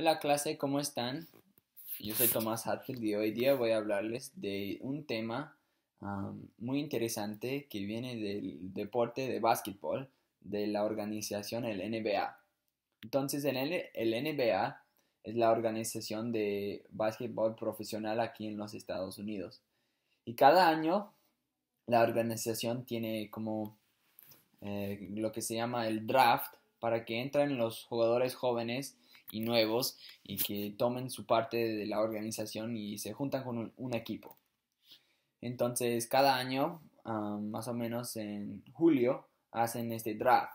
Hola clase, ¿cómo están? Yo soy Tomás Hatfield y hoy día voy a hablarles de un tema muy interesante que viene del deporte de básquetbol de la organización el NBA. Entonces, en el, NBA es la organización de básquetbol profesional aquí en los Estados Unidos. Y cada año la organización tiene como eh, lo que se llama el draft para que entren los jugadores jóvenes y nuevos y que tomen su parte de la organización y se juntan con un, equipo. Entonces, cada año, más o menos en julio, hacen este draft.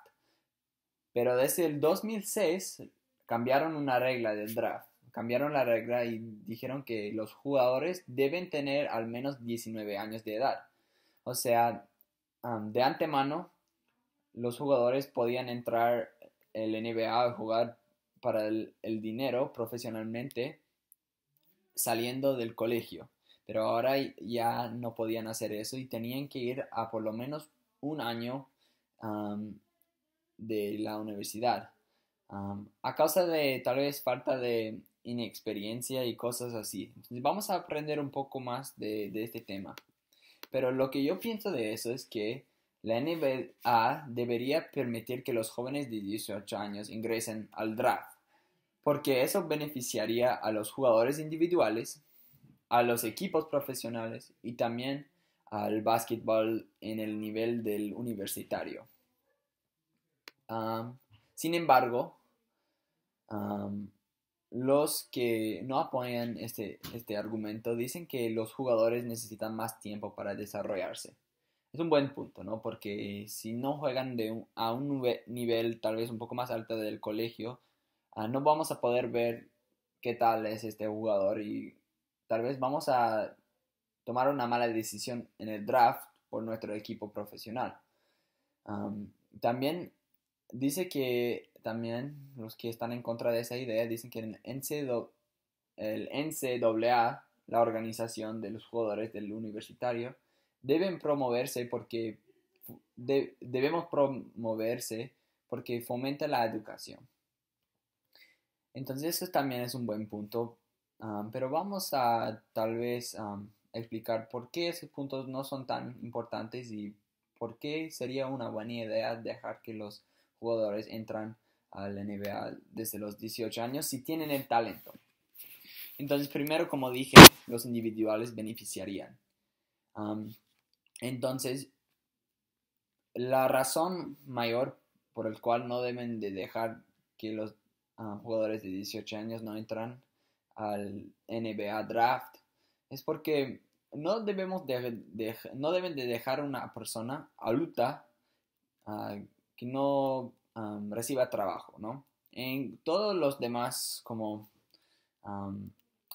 Pero desde el 2006 cambiaron una regla del draft. Cambiaron la regla y dijeron que los jugadores deben tener al menos 19 años de edad. O sea, de antemano, los jugadores podían entrar el NBA a jugar para el, dinero profesionalmente saliendo del colegio. Pero ahora ya no podían hacer eso y tenían que ir a por lo menos un año de la universidad. a causa de tal vez falta de inexperiencia y cosas así. Entonces, vamos a aprender un poco más de, de este tema. Pero lo que yo pienso de eso es que la NBA debería permitir que los jóvenes de 18 años ingresen al draft porque eso beneficiaría a los jugadores individuales, a los equipos profesionales y también al básquetbol en el nivel del universitario. sin embargo, los que no apoyan este, este, argumento dicen que los jugadores necesitan más tiempo para desarrollarse. Es un buen punto, ¿no? Porque si no juegan a un nivel tal vez un poco más alto del colegio, Ah, no vamos a poder ver qué tal es este jugador y tal vez vamos a tomar una mala decisión en el draft por nuestro equipo profesional. también dice que también los que están en contra de esa idea dicen que el NCAA, la organización de los jugadores del universitario, deben promoverse porque debemos promoverse porque fomenta la educación. Entonces eso también es un buen punto, pero vamos a tal vez explicar por qué esos puntos no son tan importantes y por qué sería una buena idea dejar que los jugadores entran al NBA desde los 18 años si tienen el talento. Entonces, primero, como dije, los individuales beneficiarían. entonces, la razón mayor por el cual no deben de dejar que los jugadores de 18 años no entran al NBA Draft, es porque no, debemos de, no deben de dejar una persona a luta ah, que no reciba trabajo, En todos los demás como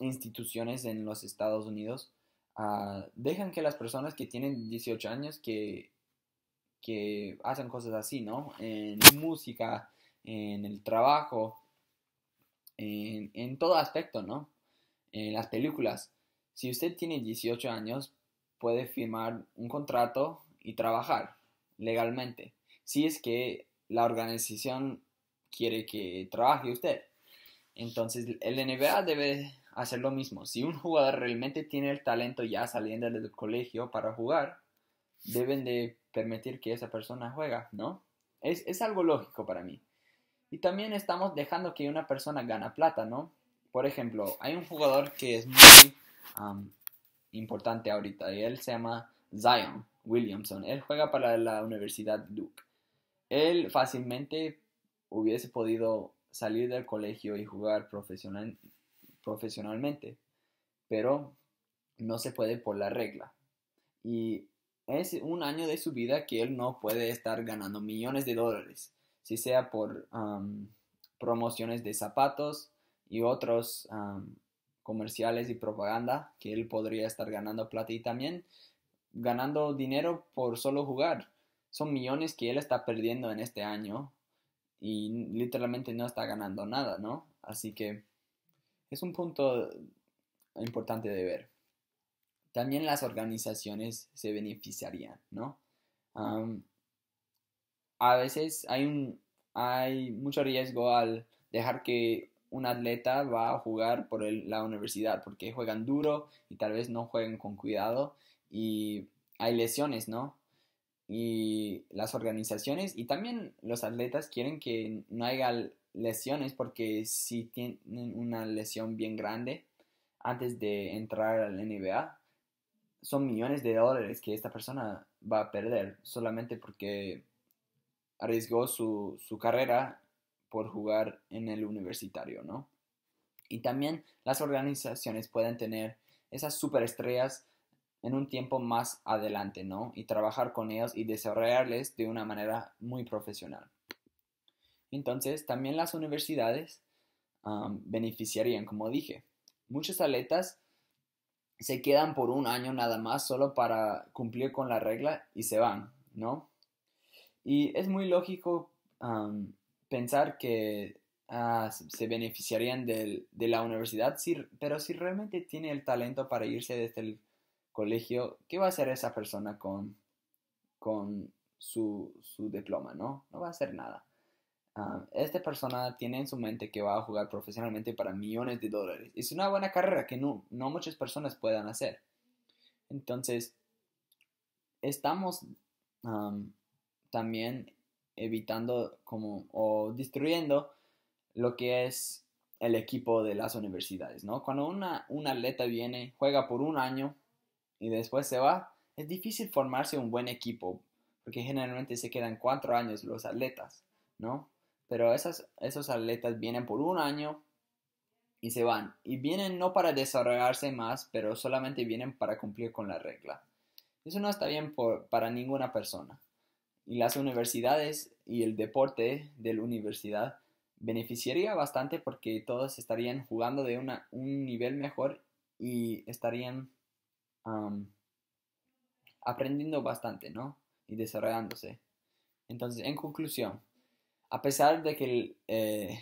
instituciones en los Estados Unidos ah, dejan que las personas que tienen 18 años que, que hacen cosas así, ¿no? En música, en el trabajo, en, todo aspecto, ¿no? En las películas. Si usted tiene 18 años, puede firmar un contrato y trabajar legalmente, si es que la organización quiere que trabaje usted. Entonces, el NBA debe hacer lo mismo. Si un jugador realmente tiene el talento ya saliendo del colegio para jugar, deben de permitir que esa persona juega, ¿no? Es, es algo lógico para mí. Y también estamos dejando que una persona gana plata, ¿no? Por ejemplo, hay un jugador que es muy importante ahorita y él se llama Zion Williamson. Él juega para la Universidad Duke. Él fácilmente hubiese podido salir del colegio y jugar profesional, profesionalmente, pero no se puede por la regla. Y es un año de su vida que él no puede estar ganando millones de dólares si sea por promociones de zapatos y otros comerciales y propaganda, que él podría estar ganando plata y también ganando dinero por solo jugar. Son millones que él está perdiendo en este año y literalmente no está ganando nada, ¿no? Así que es un punto importante de ver. También las organizaciones se beneficiarían, ¿no? a veces hay, un, hay mucho riesgo al dejar que un atleta va a jugar por la universidad porque juegan duro y tal vez no jueguen con cuidado y hay lesiones, ¿no? Y las organizaciones y también los atletas quieren que no haya lesiones porque si tienen una lesión bien grande antes de entrar al NBA, son millones de dólares que esta persona va a perder solamente porque arriesgó su, carrera por jugar en el universitario, ¿no? Y también las organizaciones pueden tener esas superestrellas en un tiempo más adelante, ¿no? Y trabajar con ellos y desarrollarles de una manera muy profesional. Entonces, también las universidades beneficiarían, como dije. Muchos atletas se quedan por un año nada más solo para cumplir con la regla y se van, ¿no? Y es muy lógico pensar que ah, se beneficiarían de la universidad, pero si realmente tiene el talento para irse desde el colegio, ¿qué va a hacer esa persona con, con su, diploma? No, no va a hacer nada. Ah, esta persona tiene en su mente que va a jugar profesionalmente para millones de dólares. Es una buena carrera que no, no muchas personas puedan hacer. Entonces, estamos también evitando como o destruyendo lo que es el equipo de las universidades, ¿no? Cuando un atleta viene, juega por un año y después se va, es difícil formarse un buen equipo, porque generalmente se quedan cuatro años los atletas, ¿no? Pero esas, esos atletas vienen por un año y se van. Y vienen no para desarrollarse más, pero solamente vienen para cumplir con la regla. Eso no está bien para ninguna persona y las universidades y el deporte de la universidad beneficiaría bastante porque todos estarían jugando de un nivel mejor y estarían aprendiendo bastante, ¿no? Y desarrollándose. Entonces, en conclusión, a pesar de que eh,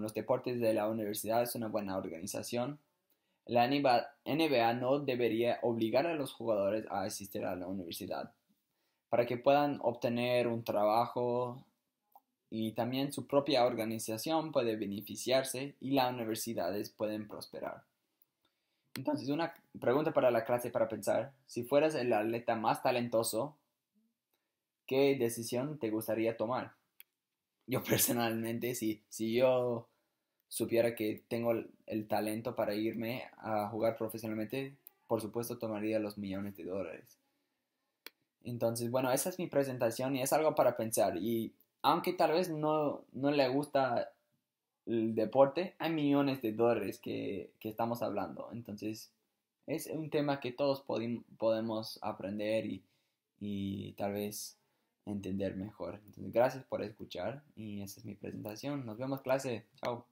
los deportes de la universidad es una buena organización, la NBA no debería obligar a los jugadores a asistir a la universidad para que puedan obtener un trabajo y también su propia organización puede beneficiarse y las universidades pueden prosperar. Entonces, una pregunta para la clase para pensar, si fueras el atleta más talentoso, ¿qué decisión te gustaría tomar? Yo personalmente, si, si yo supiera que tengo el talento para irme a jugar profesionalmente, por supuesto tomaría los millones de dólares. Entonces, bueno, esa es mi presentación y es algo para pensar. Y aunque tal vez no, no le gusta el deporte, hay millones de dólares que, estamos hablando. Entonces, es un tema que todos podemos aprender y, y tal vez entender mejor. Entonces, gracias por escuchar y esa es mi presentación. Nos vemos clase. Chao.